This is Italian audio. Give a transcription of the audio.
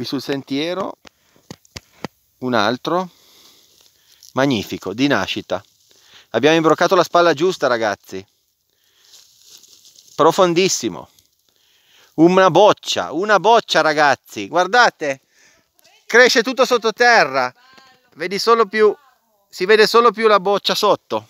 qui sul sentiero un altro magnifico di nascita abbiamo imbroccato la spalla giusta ragazzi profondissimo una boccia una boccia ragazzi guardate cresce tutto sottoterra vedi solo più si vede solo più la boccia sotto